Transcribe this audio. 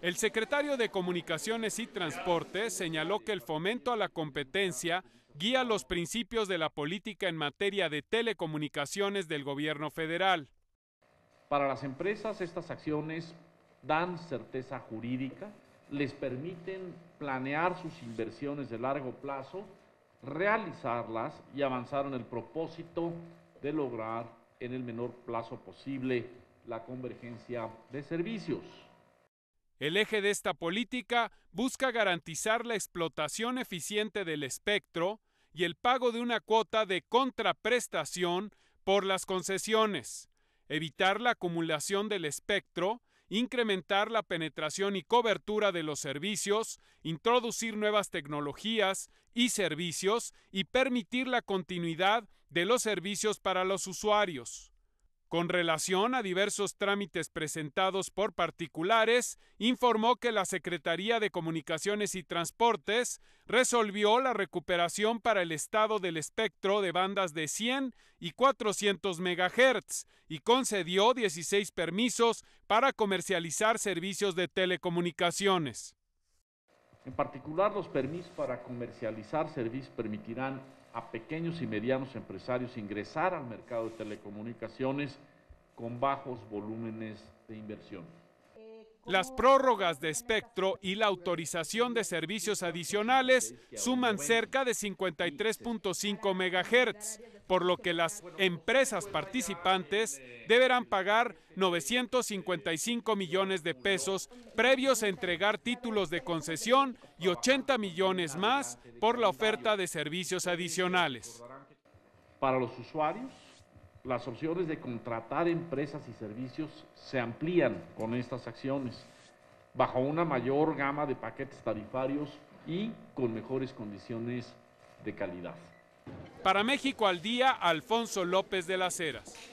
El secretario de Comunicaciones y Transportes señaló que el fomento a la competencia guía los principios de la política en materia de telecomunicaciones del gobierno federal. Para las empresas estas acciones dan certeza jurídica, les permiten planear sus inversiones de largo plazo, realizarlas y avanzar en el propósito de lograr en el menor plazo posible la convergencia de servicios. El eje de esta política busca garantizar la explotación eficiente del espectro y el pago de una cuota de contraprestación por las concesiones, evitar la acumulación del espectro, incrementar la penetración y cobertura de los servicios, introducir nuevas tecnologías y servicios y permitir la continuidad de los servicios para los usuarios. Con relación a diversos trámites presentados por particulares, informó que la Secretaría de Comunicaciones y Transportes resolvió la recuperación para el estado del espectro de bandas de 100 y 400 MHz y concedió 16 permisos para comercializar servicios de telecomunicaciones. En particular, los permisos para comercializar servicios permitirán a pequeños y medianos empresarios ingresar al mercado de telecomunicaciones con bajos volúmenes de inversión. Las prórrogas de espectro y la autorización de servicios adicionales suman cerca de 53.5 megahertz, por lo que las empresas participantes deberán pagar 955 millones de pesos previos a entregar títulos de concesión y 80 millones más por la oferta de servicios adicionales. Para los usuarios las opciones de contratar empresas y servicios se amplían con estas acciones, bajo una mayor gama de paquetes tarifarios y con mejores condiciones de calidad. Para México al día, Alfonso López de las Heras.